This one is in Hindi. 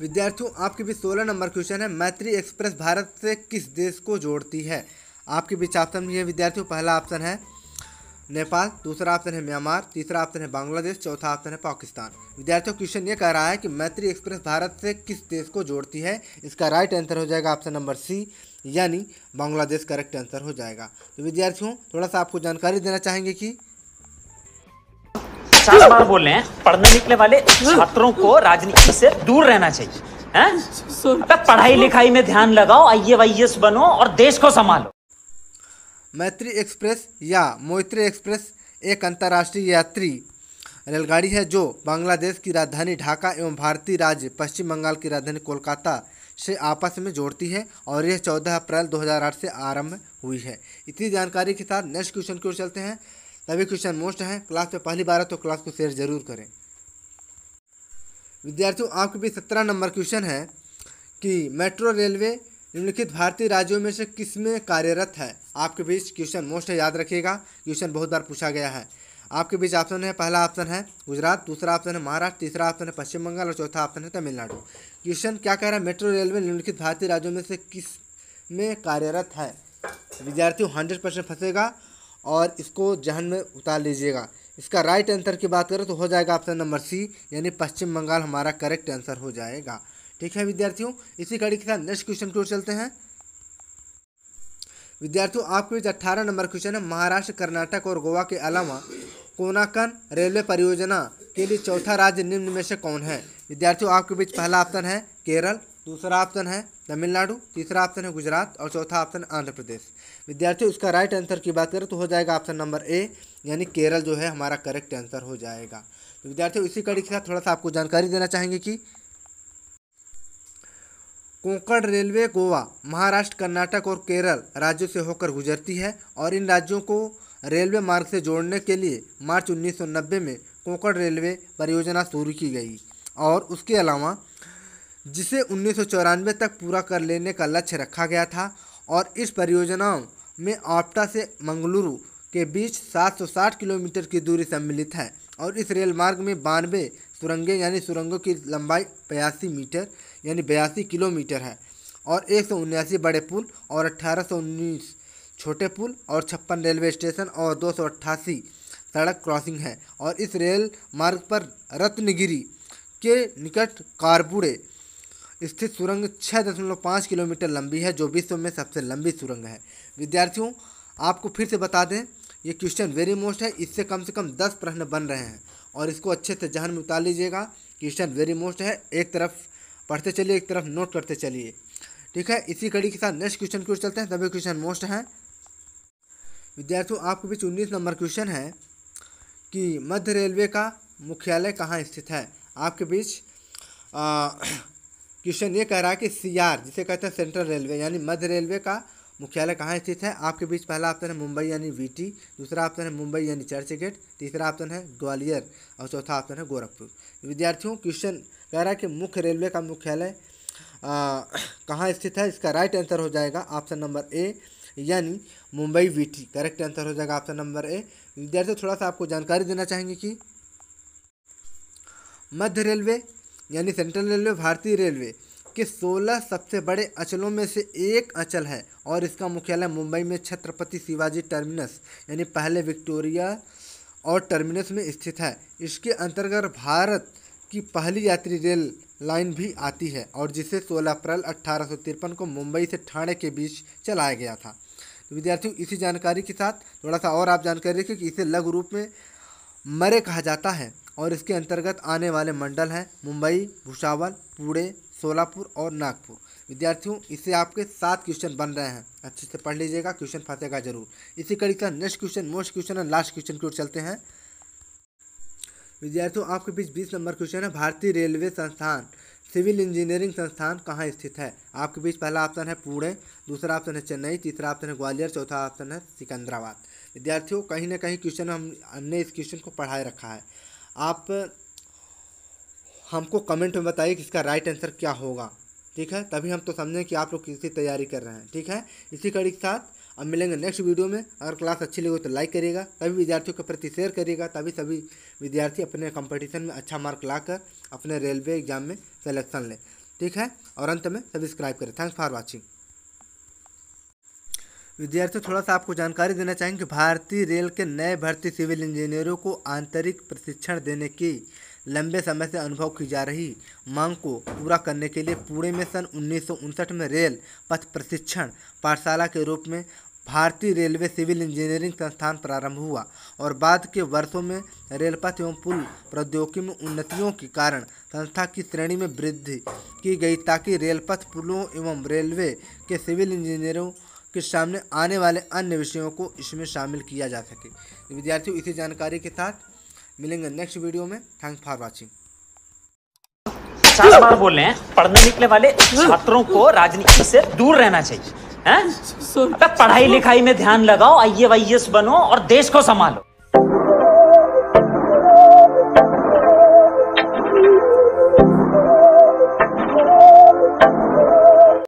विद्यार्थियों आपके बीच सोलह नंबर क्वेश्चन है मैत्री एक्सप्रेस भारत से किस देश को जोड़ती है आपके बीच ऑप्शन भी है विद्यार्थियों पहला ऑप्शन है नेपाल दूसरा ऑप्शन है म्यांमार तीसरा ऑप्शन है बांग्लादेश चौथा ऑप्शन है पाकिस्तान विद्यार्थियों क्वेश्चन ये कह रहा है कि मैत्री एक्सप्रेस भारत से किस देश को जोड़ती है इसका राइट आंसर हो जाएगा ऑप्शन नंबर सी यानी बांग्लादेश करेक्ट आंसर हो जाएगा तो विद्यार्थियों थोड़ा सा आपको जानकारी देना चाहेंगे कि पचास बार बोल रहे हैं पढ़ने निकले वाले हाँ। छात्रों को राजनीति से दूर रहना चाहिए हैं? पढ़ाई लिखाई में ध्यान लगाओ आई बनो और देश को संभालो मैत्री एक्सप्रेस या मैत्री एक्सप्रेस एक अंतर्राष्ट्रीय यात्री रेलगाड़ी है जो बांग्लादेश की राजधानी ढाका एवं भारतीय राज्य पश्चिम बंगाल की राजधानी कोलकाता से आपस में जोड़ती है और यह 14 अप्रैल 2008 से आरंभ हुई है इतनी जानकारी के साथ नेक्स्ट क्वेश्चन की ओर चलते हैं सभी क्वेश्चन मोस्ट हैं क्लास में पहली बार है तो क्लास को शेयर जरूर करें विद्यार्थियों आपके भी सत्रह नंबर क्वेश्चन है कि मेट्रो रेलवे निम्नलिखित भारतीय राज्यों में से किस में कार्यरत है आपके बीच क्वेश्चन मोस्ट है याद रखिएगा क्वेश्चन बहुत बार पूछा गया है आपके बीच ऑप्शन है पहला ऑप्शन है गुजरात दूसरा ऑप्शन है महाराष्ट्र तीसरा ऑप्शन है पश्चिम बंगाल और चौथा ऑप्शन है तमिलनाडु क्वेश्चन क्या कह रहा है मेट्रो रेलवे निम्नलिखित भारतीय राज्यों में से किस में कार्यरत है विद्यार्थियों हंड्रेड परसेंट फंसेगा और इसको जहन में उतार लीजिएगा इसका राइट आंसर की बात करें तो हो जाएगा ऑप्शन नंबर सी यानी पश्चिम बंगाल हमारा करेक्ट आंसर हो जाएगा ठीक है विद्यार्थियों इसी कड़ी के साथ नेक्स्ट क्वेश्चन की ओर चलते हैं विद्यार्थियों आपके बीच अट्ठारह नंबर क्वेश्चन है महाराष्ट्र कर्नाटक और गोवा के अलावा कोनाकन रेलवे परियोजना के लिए चौथा राज्य निम्न में से कौन है विद्यार्थियों आपके बीच पहला ऑप्शन है केरल दूसरा ऑप्शन है तमिलनाडु तीसरा ऑप्शन है गुजरात और चौथा ऑप्शन आंध्र प्रदेश विद्यार्थी उसका राइट आंसर की बात करें तो हो जाएगा ऑप्शन नंबर ए यानी केरल जो है हमारा करेक्ट आंसर हो जाएगा तो विद्यार्थियों इसी कड़ी के साथ थोड़ा सा आपको जानकारी देना चाहेंगे कि कोंकण रेलवे गोवा महाराष्ट्र कर्नाटक और केरल राज्यों से होकर गुजरती है और इन राज्यों को रेलवे मार्ग से जोड़ने के लिए मार्च 1990 में कोंकण रेलवे परियोजना शुरू की गई और उसके अलावा जिसे उन्नीस तक पूरा कर लेने का लक्ष्य रखा गया था और इस परियोजनाओं में आपटा से मंगलुरु के बीच 760 किलोमीटर की दूरी सम्मिलित है और इस रेल मार्ग में बानवे सुरंगें यानी सुरंगों की लंबाई बयासी मीटर यानी बयासी किलोमीटर है और एक बड़े पुल और अट्ठारह छोटे पुल और छप्पन रेलवे स्टेशन और दो सड़क क्रॉसिंग है और इस रेल मार्ग पर रत्नगिरी के निकट कारपुड़े स्थित सुरंग छः दशमलव पाँच किलोमीटर लंबी है जो विश्व में सबसे लंबी सुरंग है विद्यार्थियों आपको फिर से बता दें ये क्वेश्चन वेरी मोस्ट है इससे कम से कम दस प्रश्न बन रहे हैं और इसको अच्छे से जहन में उतार लीजिएगा क्वेश्चन वेरी मोस्ट है एक तरफ पढ़ते चलिए एक तरफ नोट करते चलिए ठीक है इसी कड़ी के साथ नेक्स्ट क्वेश्चन क्यों चलते हैं सभी क्वेश्चन मोस्ट हैं विद्यार्थियों आपके बीच उन्नीस नंबर क्वेश्चन है कि मध्य रेलवे का मुख्यालय कहाँ स्थित है आपके बीच क्वेश्चन ये कह रहा है कि सीआर जिसे कहते हैं सेंट्रल रेलवे यानी मध्य रेलवे का मुख्यालय कहाँ स्थित है आपके बीच पहला ऑप्शन है मुंबई यानी वीटी दूसरा ऑप्शन है मुंबई यानी चर्च गेट तीसरा ऑप्शन है ग्वालियर और चौथा ऑप्शन है गोरखपुर विद्यार्थियों क्वेश्चन कह रहा है कि मुख्य रेलवे का मुख्यालय कहाँ स्थित है इसका राइट आंसर हो जाएगा ऑप्शन नंबर ए यानी मुंबई वीटी करेक्ट आंसर हो जाएगा ऑप्शन नंबर ए विद्यार्थी थोड़ा सा आपको जानकारी देना चाहेंगे कि मध्य रेलवे यानी सेंट्रल रेलवे भारतीय रेलवे के 16 सबसे बड़े अचलों में से एक अचल है और इसका मुख्यालय मुंबई में छत्रपति शिवाजी टर्मिनस यानी पहले विक्टोरिया और टर्मिनस में स्थित है इसके अंतर्गत भारत की पहली यात्री रेल लाइन भी आती है और जिसे 16 अप्रैल अट्ठारह को मुंबई से ठाणे के बीच चलाया गया था तो विद्यार्थियों इसी जानकारी के साथ थोड़ा सा और आप जानकारी रखिए कि इसे लघु रूप में मरे कहा जाता है और इसके अंतर्गत आने वाले मंडल हैं मुंबई भुसावल पुणे सोलापुर और नागपुर विद्यार्थियों इससे आपके सात क्वेश्चन बन रहे हैं अच्छे से पढ़ लीजिएगा क्वेश्चन फंसेगा जरूर इसी कड़ी का नेक्स्ट क्वेश्चन मोस्ट क्वेश्चन और लास्ट क्वेश्चन की ओर चलते हैं विद्यार्थियों आपके बीच बीस नंबर क्वेश्चन है भारतीय रेलवे संस्थान सिविल इंजीनियरिंग संस्थान कहाँ स्थित है आपके बीच पहला ऑप्शन है पुणे दूसरा ऑप्शन है चेन्नई तीसरा ऑप्शन है ग्वालियर चौथा ऑप्शन है सिकंदराबाद विद्यार्थियों कहीं ना कहीं क्वेश्चन हमने इस क्वेश्चन को पढ़ाए रखा है आप हमको कमेंट में बताइए कि इसका राइट आंसर क्या होगा ठीक है तभी हम तो समझें कि आप लोग किसकी तैयारी कर रहे हैं ठीक है इसी कड़ी के साथ अब मिलेंगे नेक्स्ट वीडियो में अगर क्लास अच्छी लगी तो लाइक करिएगा तभी विद्यार्थियों के प्रति शेयर करिएगा तभी सभी विद्यार्थी अपने कंपटीशन में अच्छा मार्क लाकर अपने रेलवे एग्जाम में सेलेक्शन लें ठीक है और अंत में सब्सक्राइब करें थैंक्स फॉर वॉचिंग विद्यार्थियों थोड़ा सा आपको जानकारी देना चाहेंगे भारतीय रेल के नए भर्ती सिविल इंजीनियरों को आंतरिक प्रशिक्षण देने की लंबे समय से अनुभव की जा रही मांग को पूरा करने के लिए पुणे में सन उन्नीस में रेल पथ प्रशिक्षण पाठशाला के रूप में भारतीय रेलवे सिविल इंजीनियरिंग संस्थान प्रारंभ हुआ और बाद के वर्षों में रेलपथ एवं पुल प्रौद्योगिकी में उन्नतियों के कारण संस्था की श्रेणी में वृद्धि की गई ताकि रेलपथ पुलों एवं रेलवे के सिविल इंजीनियरों के सामने आने वाले अन्य विषयों को इसमें शामिल किया जा सके विद्यार्थियों इसी जानकारी के साथ मिलेंगे नेक्स्ट वीडियो में थैंक्स फॉर वॉचिंग सात बार बोल रहे हैं पढ़ने निकले वाले छात्रों को राजनीति से दूर रहना चाहिए हैं? पढ़ाई लिखाई में ध्यान लगाओ आई बनो और देश को संभालो